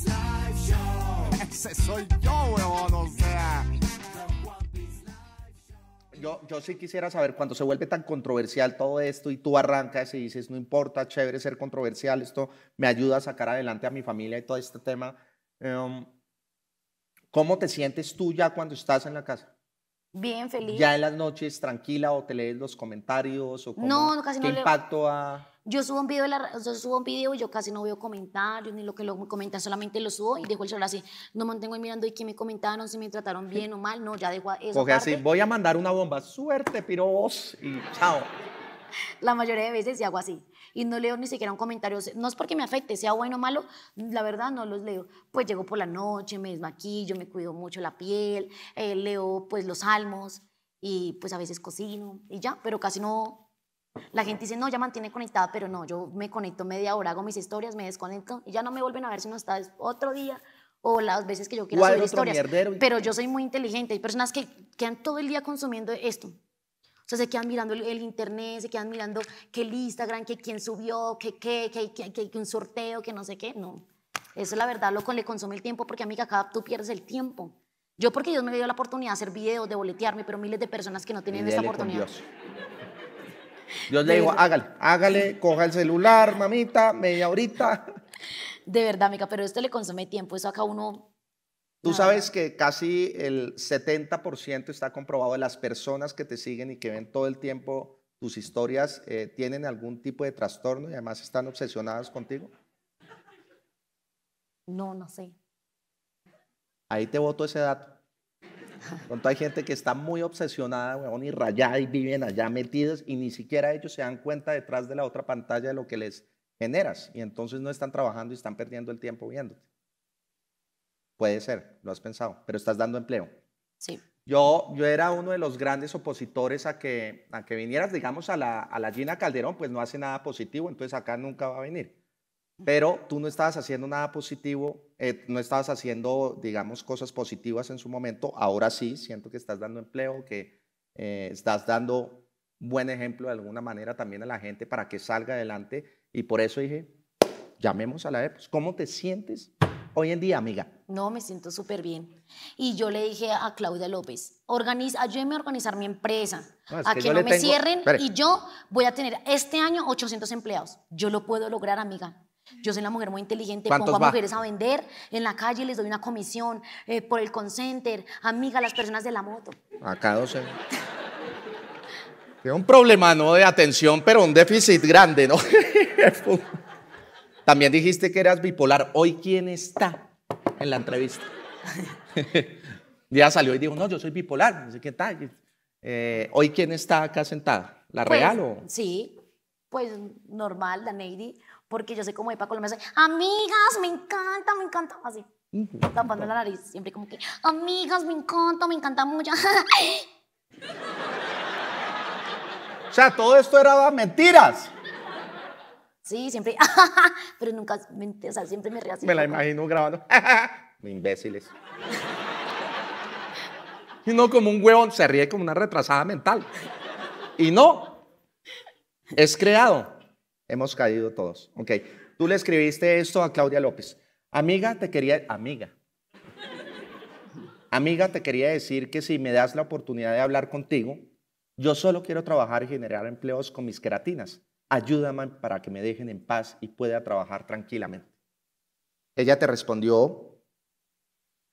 soy yo, sea. Yo, sí quisiera saber cuando se vuelve tan controversial todo esto y tú arrancas y dices, no importa, chévere ser controversial, esto me ayuda a sacar adelante a mi familia y todo este tema. Em, ¿Cómo te sientes tú ya cuando estás en la casa? Bien feliz. ¿Ya en las noches tranquila o te lees los comentarios? O cómo, no, casi ¿Qué impacto a yo subo un video, subo un video y yo casi no veo comentarios, ni lo que lo comentan, solamente lo subo y dejo el celular así. No me mantengo mirando y qué me comentaron, si me trataron bien o mal. No, ya dejo eso. Porque así, voy a mandar una bomba. Suerte, vos. y chao. La mayoría de veces sí hago así. Y no leo ni siquiera un comentario. No es porque me afecte, sea bueno o malo, la verdad no los leo. Pues llego por la noche, me desmaquillo, me cuido mucho la piel, eh, leo pues los salmos y pues a veces cocino y ya, pero casi no la gente dice, no, ya mantiene conectada, pero no, yo me conecto media hora, hago mis historias, me desconecto y ya no me vuelven a ver si no está otro día o las veces que yo quiero hacer historias. Pero yo soy muy inteligente. Hay personas que quedan todo el día consumiendo esto. O sea, se quedan mirando el, internet, se quedan mirando qué el Instagram, que quién subió, qué qué, qué que, qué un sorteo, que no sé qué. No. Eso es la verdad lo le consume el tiempo porque, a amiga, acá tú pierdes el tiempo. Yo porque Dios me dio la oportunidad de hacer videos, de boletearme, pero miles de personas que no tienen esa oportunidad. Yo le digo, hágale, hágale, coja el celular, mamita, media horita. De verdad, mica, pero esto le consume tiempo, eso acá uno... Tú sabes que casi el 70% está comprobado de las personas que te siguen y que ven todo el tiempo tus historias, eh, tienen algún tipo de trastorno y además están obsesionadas contigo. No, no sé. Ahí te voto ese dato hay gente que está muy obsesionada, y rayada y viven allá metidas y ni siquiera ellos se dan cuenta detrás de la otra pantalla de lo que les generas. Y entonces no están trabajando y están perdiendo el tiempo viéndote. Puede ser, lo has pensado, pero estás dando empleo. Sí. Yo, yo era uno de los grandes opositores a que, a que vinieras, digamos, a la, a la Gina Calderón, pues no hace nada positivo, entonces acá nunca va a venir pero tú no estabas haciendo nada positivo, eh, no estabas haciendo, digamos, cosas positivas en su momento, ahora sí, siento que estás dando empleo, que eh, estás dando buen ejemplo de alguna manera también a la gente para que salga adelante y por eso dije, llamemos a la EPS. ¿Cómo te sientes hoy en día, amiga? No, me siento súper bien. Y yo le dije a Claudia López, organiza, ayúdeme a organizar mi empresa, a que, no me cierren y yo voy a tener este año 800 empleados. Yo lo puedo lograr, amiga. Yo soy una mujer muy inteligente, pongo a mujeres a vender en la calle, les doy una comisión eh, por el consenter, amiga, las personas de la moto. Acá 12. Tiene un problema, ¿no? De atención, pero un déficit grande, ¿no? También dijiste que eras bipolar. Hoy, ¿quién está en la entrevista? ya salió y dijo, no, yo soy bipolar. qué tal. Eh, Hoy, ¿quién está acá sentada? ¿La pues, real o? Sí, pues normal, la Neidi. Porque yo sé cómo para Colombia soy, amigas, me encanta, me encanta, así. la nariz, siempre como que, amigas, me encanta, me encanta mucho. o sea, todo esto era mentiras. Sí, siempre, pero nunca, o sea, siempre me reía así. Me la imagino grabando, imbéciles. Y no como un huevón, se ríe como una retrasada mental. Y no, es creado. Hemos caído todos. Ok. Tú le escribiste esto a Claudia López. Amiga, te quería. Amiga. Amiga, te quería decir que si me das la oportunidad de hablar contigo, yo solo quiero trabajar y generar empleos con mis queratinas. Ayúdame para que me dejen en paz y pueda trabajar tranquilamente. Ella te respondió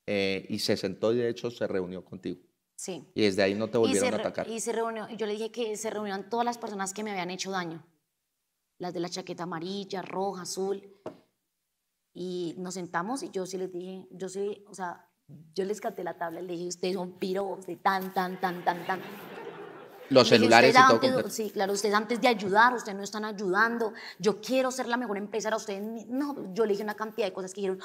eh, y se sentó y de hecho se reunió contigo. Sí. Y desde ahí no te volvieron a atacar. Y se reunió. Yo le dije que se reunieron todas las personas que me habían hecho daño las de la chaqueta amarilla, roja, azul. Y nos sentamos y yo sí les dije, yo sí, o sea, yo les canté la tabla y les dije, ustedes son piro, de tan, tan, tan, tan, tan. Los celulares y todo. sí, claro, ustedes antes de ayudar, ustedes no están ayudando. Yo quiero ser la mejor empresa, ustedes no. Yo le dije una cantidad de cosas que dijeron,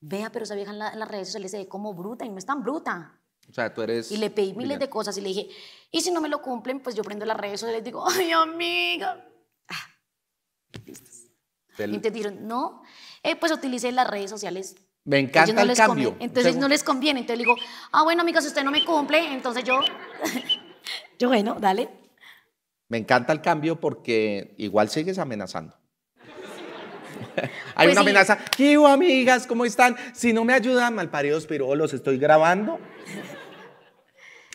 vea, pero esa vieja en, las redes sociales se ve como bruta y no es tan bruta. O sea, tú eres... Y le pedí miles de cosas y le dije, y si no me lo cumplen, pues yo prendo las redes sociales y les digo, ay, amiga, Ah, no, eh, pues utilicé las redes sociales. Me encanta el cambio. Entonces no les conviene. Entonces le digo, ah, bueno, amigas si usted no me cumple, entonces yo, yo bueno, dale. Me encanta el cambio porque igual sigues amenazando. Hay pues una amenaza. ¿Qué amigas? ¿Cómo están? Si no me ayudan, malparidos los estoy grabando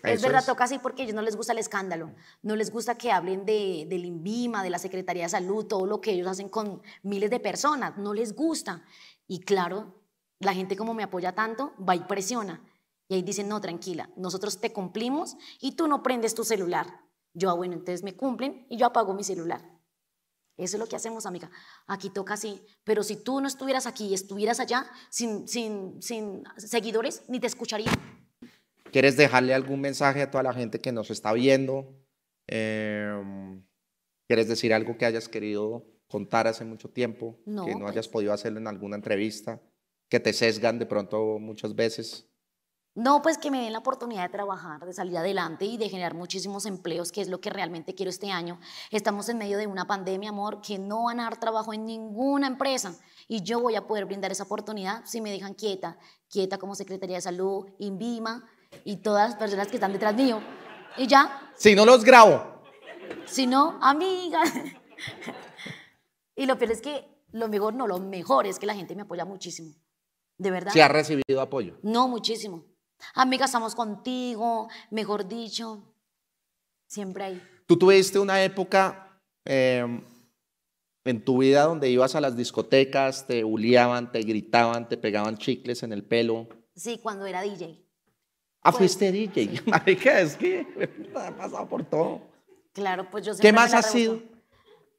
es verdad, toca así porque a ellos no les gusta el escándalo, no les gusta que hablen de, del INVIMA, de la Secretaría de Salud, todo lo que ellos hacen con miles de personas, no les gusta. Y claro, la gente como me apoya tanto, va y presiona. Y ahí dicen, no, tranquila, nosotros te cumplimos y tú no prendes tu celular. Yo, ah, bueno, entonces me cumplen y yo apago mi celular. Eso es lo que hacemos, amiga. Aquí toca así. Pero si tú no estuvieras aquí y estuvieras allá, sin, sin, sin seguidores, ni te escucharía. ¿Quieres dejarle algún mensaje a toda la gente que nos está viendo? Em, ¿Quieres decir algo que hayas querido contar hace mucho tiempo? que no pues. hayas podido hacerlo en alguna entrevista, que te sesgan de pronto muchas veces. No, pues que me den la oportunidad de trabajar, de salir adelante y de generar muchísimos empleos, que es lo que realmente quiero este año. Estamos en medio de una pandemia, amor, que no van a dar trabajo en ninguna empresa y yo voy a poder brindar esa oportunidad si me dejan quieta, quieta como Secretaría de Salud, INVIMA, y todas las personas que están detrás mío. Y ya. Si no los grabo. Si no, amiga. y lo peor es que lo mejor, no, lo mejor es que la gente me apoya muchísimo. De verdad. ¿Se ha recibido apoyo? No, muchísimo. amigas estamos contigo, mejor dicho. Siempre ahí. Tú tuviste una época eh, en tu vida donde ibas a las discotecas, te huleaban, te gritaban, te pegaban chicles en el pelo. Sí, cuando era DJ. Ah, pues, fuiste DJ. Marica, es que ha pasado por todo. Claro, pues yo ¿Qué más ha sido?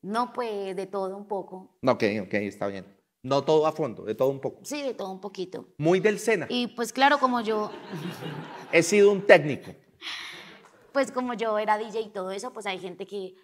No, pues de todo un poco. No, ok, ok, está bien. No todo a fondo, de todo un poco. Sí, de todo un poquito. Muy del Sena. Y pues claro, como yo... He sido un técnico. Pues como yo era DJ y todo eso, pues hay gente que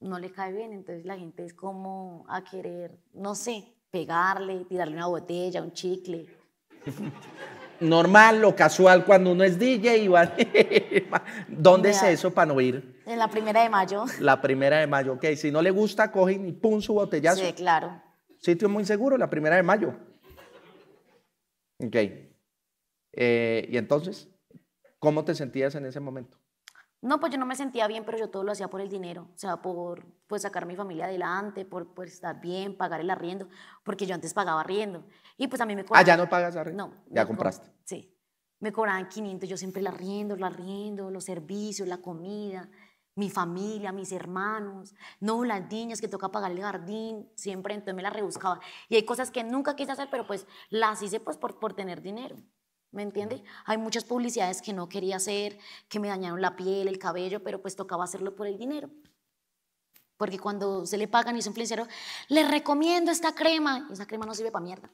no le cae bien, entonces la gente es como a querer, no sé, pegarle, tirarle una botella, un chicle. normal o casual cuando uno es DJ y ¿Dónde es eso para no ir? En la primera de mayo. La primera de mayo, ok. Si no le gusta, cogen y pum su botellazo. Sí, claro. Sitio muy seguro, la primera de mayo. Ok. Eh, y entonces, ¿cómo te sentías en ese momento? No, pues yo no me sentía bien, pero yo todo lo hacía por el dinero, o sea, por pues, sacar a mi familia adelante, por, estar bien, pagar el arriendo, porque yo antes pagaba arriendo. Y pues a mí me cobraban. Ah, ya no pagas arriendo. No. Ya compraste. sí. Me cobraban 500, yo siempre el arriendo, el arriendo, los servicios, la comida, mi familia, mis hermanos, no, las niñas que toca pagar el jardín, siempre entonces me la rebuscaba. Y hay cosas que nunca quise hacer, pero pues las hice pues por, por tener dinero. ¿Me entiende? Hay muchas publicidades que no quería hacer, que me dañaron la piel, el cabello, pero pues tocaba hacerlo por el dinero. Porque cuando se le pagan y es influenciero, les recomiendo esta crema. Y esa crema no sirve para mierda.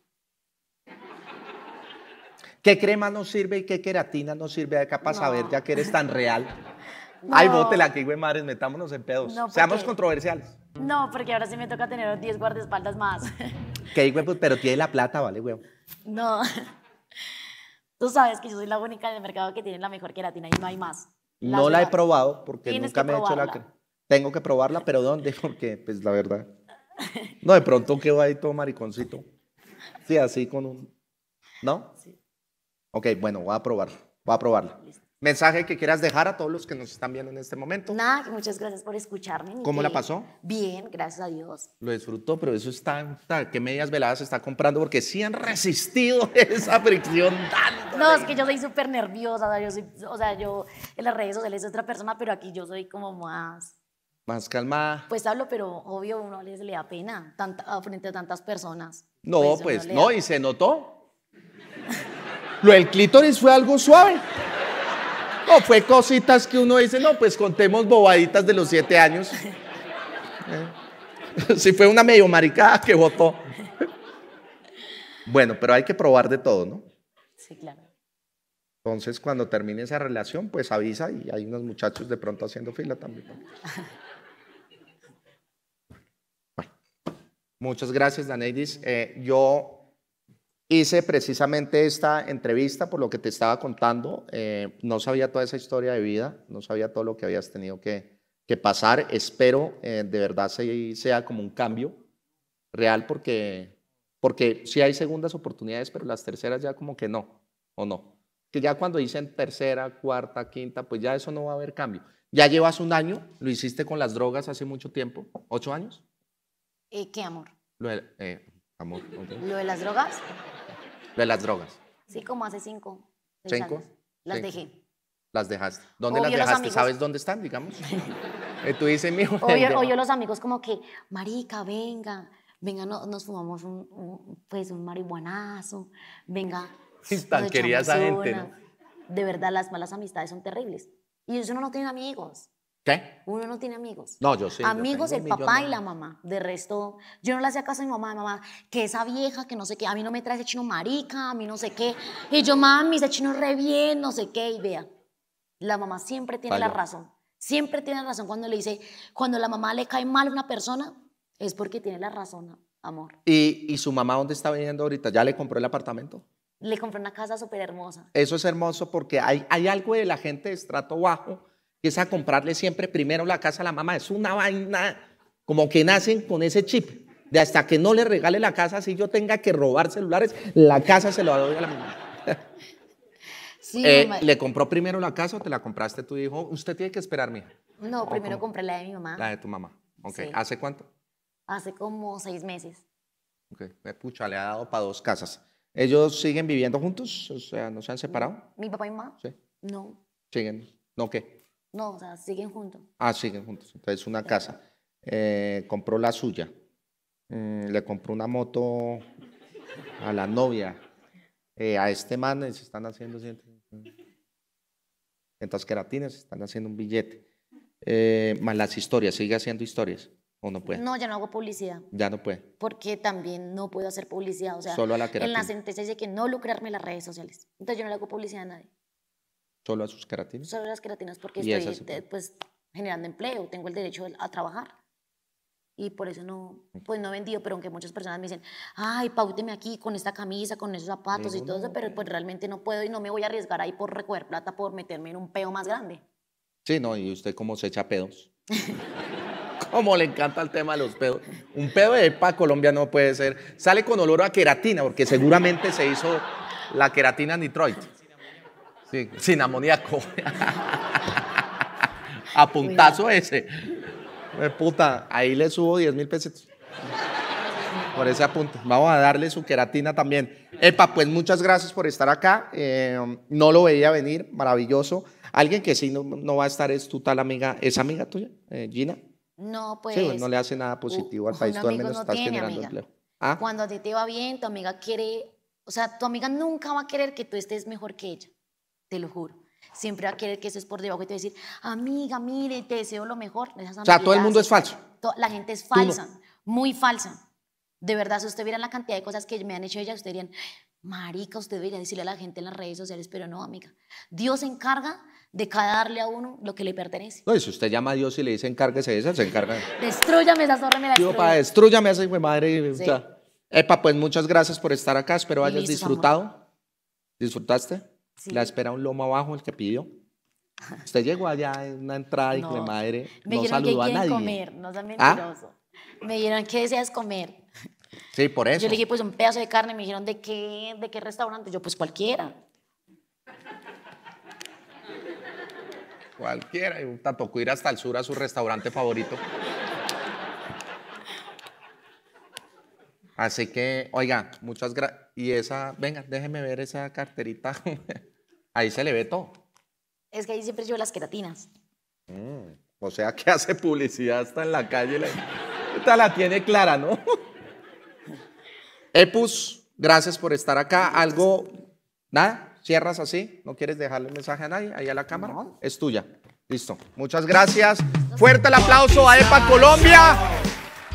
¿Qué crema no sirve y qué queratina no sirve acá para A saber ya que eres tan real? Ay, bótela aquí, güey, madres, metámonos en pedos. Seamos controversiales. No, porque ahora sí me toca tener 10 guardaespaldas más. Que güey? Pues, pero tiene la plata, ¿vale, güey? No. Tú sabes que yo soy la única en el mercado que tiene la mejor queratina y no hay más. no la he probado porque nunca me he hecho la... Tengo que probarla, pero ¿dónde? Porque, pues, la verdad. No, de pronto quedo ahí todo mariconcito. Sí, así con un... ¿No? Sí. Ok, bueno, voy a probarla. Voy a probarla. Listo. Mensaje que quieras dejar a todos los que nos están viendo en este momento. Nada, muchas gracias por escucharme. ¿Cómo la pasó? Bien, gracias a Dios. Lo disfrutó, pero eso es está, qué medias veladas está comprando porque sí han resistido esa fricción tanto. No, es que yo soy súper nerviosa, o sea, yo en las redes sociales soy otra persona, pero aquí yo soy como más... Más calmada. Pues hablo, pero obvio uno les le da pena frente a tantas personas. No, pues, pues no, y se notó. Lo del clítoris fue algo suave. No, fue cositas que uno dice, no, pues contemos bobaditas de los siete años. Si fue una medio maricada que votó. Bueno, pero hay que probar de todo, ¿no? Sí, claro. Entonces, cuando termine esa relación, pues avisa y hay unos muchachos de pronto haciendo fila también. muchas gracias, Daneidis. Eh, yo Hice precisamente esta entrevista por lo que te estaba contando. Eh, no sabía toda esa historia de vida, no sabía todo lo que habías tenido que, pasar. Espero eh, de verdad se, sea como un cambio real porque, porque sí hay segundas oportunidades, pero las terceras ya como que no, o no. Que ya cuando dicen tercera, cuarta, quinta, pues ya eso no va a haber cambio. Ya llevas un año, lo hiciste con las drogas hace mucho tiempo, ocho años. Eh, ¿Qué amor? Lo amor. ¿Lo de las drogas? De las drogas. Sí, como hace cinco. ¿Cinco? Las dejé. Las dejaste. ¿Dónde las dejaste? ¿Sabes dónde están, digamos? Eh, tú dices, mi O Oye, los amigos como que, marica, venga, venga, nos fumamos un, pues, un marihuanazo, venga. Tan querida esa gente, De verdad, las malas amistades son terribles. Y yo no, no tiene amigos. ¿Qué? Uno no tiene amigos. No, yo sí. Amigos, el papá y la mamá. De resto, yo no la hacía caso a mi mamá. Mi mamá, que esa vieja, que no sé qué, a mí no me trae ese chino marica, a mí no sé qué. Y yo, mami, ese chino re bien, no sé qué. Y vea, la mamá siempre tiene la razón. Siempre tiene razón cuando le dice, cuando la mamá le cae mal a una persona, es porque tiene la razón, amor. ¿Y, su mamá dónde está viviendo ahorita? ¿Ya le compró el apartamento? Le compró una casa súper hermosa. Eso es hermoso porque hay, hay algo de la gente de estrato bajo empieza a comprarle siempre primero la casa a la mamá. Es una vaina, como que nacen con ese chip. De hasta que no le regale la casa, si yo tenga que robar celulares, la casa se lo doy a la mamá. Sí, eh, ¿Le compró primero la casa o te la compraste tú? hijo? usted tiene que esperar, mija. No, primero compré la de mi mamá. La de tu mamá. Ok. ¿Hace cuánto? Hace como seis meses. Ok. Eh, pucha, le ha dado para dos casas. ¿Ellos siguen viviendo juntos? O sea, ¿no se han separado? Mi papá y mamá. Sí. No. ¿Siguen? ¿No qué? No, o sea, siguen juntos. Ah, siguen juntos. Entonces, una casa. Eh, compró la suya. Mm, le compró una moto a la novia. Eh, a este man eh, se están haciendo. Entonces, queratinas se están haciendo un billete. más las historias, sigue haciendo historias. ¿O no puede? No, ya no hago publicidad. Ya no puede. Porque también no puedo hacer publicidad. O sea, Solo a la queratina. en la sentencia dice que no lucrarme las redes sociales. Entonces yo no le hago publicidad a nadie. Solo a sus queratinas. Solo a las queratinas porque estoy eh, pues, generando empleo, tengo el derecho a trabajar. Y por eso no, pues no he vendido, pero aunque muchas personas me dicen, ay, pauteme aquí con esta camisa, con esos zapatos y todo eso, pero pues eh. realmente no puedo y no me voy a arriesgar ahí por recoger plata, por meterme en un peo más grande. Sí, no, y usted cómo se echa pedos. como le encanta el tema de los pedos. Un pedo de pa Colombia no puede ser. Sale con olor a queratina, porque seguramente se hizo la queratina nitroide. Sí, sin amoníaco. apuntazo ese. Me eh, puta, ahí le subo 10 mil pesos Por ese apunte. Vamos a darle su queratina también. Epa, pues muchas gracias por estar acá. Eh, no lo veía venir, maravilloso. Alguien que sí no, va a estar es tu tal amiga, ¿es amiga tuya, eh, Gina? No, pues. Sí, pues, no le hace nada positivo al país, tú al menos estás generando empleo. Ah. Cuando a ti te va bien, tu amiga quiere, o sea, tu amiga nunca va a querer que tú estés mejor que ella te lo juro. Siempre va a querer que eso es por debajo y te decir, amiga, mire, te deseo lo mejor. o sea, todo el mundo es falso. La gente es falsa, muy falsa. De verdad, si usted viera la cantidad de cosas que me han hecho ella usted diría marica, usted debería decirle a la gente en las redes sociales, pero no, amiga. Dios se encarga de cada darle a uno lo que le pertenece. No, si usted llama a Dios y le dice encárguese de se encarga. Destrúyame esa torre, me la esa mi madre. epa, pues muchas gracias por estar acá. Espero hayas disfrutado. ¿Disfrutaste? La espera un lomo abajo el que pidió. Usted llegó allá en una entrada y no. que madre no saludó a nadie. comer, no ¿Ah? mentiroso. Me dijeron, ¿qué deseas comer? Sí, por eso. Yo le dije, pues un pedazo de carne. Me dijeron, ¿de qué, de qué restaurante? Yo, pues cualquiera. Cualquiera. Y tocó ir hasta el sur a su restaurante favorito. Así que, oiga, muchas gracias. Y esa, venga, déjeme ver esa carterita. ahí se le ve todo. Es que ahí siempre llevo las queratinas. Mm, o sea que hace publicidad hasta en la calle. La... Esta la tiene clara, ¿no? Epus, gracias por estar acá. ¿Algo? ¿Nada? ¿Cierras así? ¿No quieres dejarle mensaje a nadie? Ahí a la cámara. Es tuya. Listo. Muchas gracias. Fuerte el aplauso a EPA Colombia.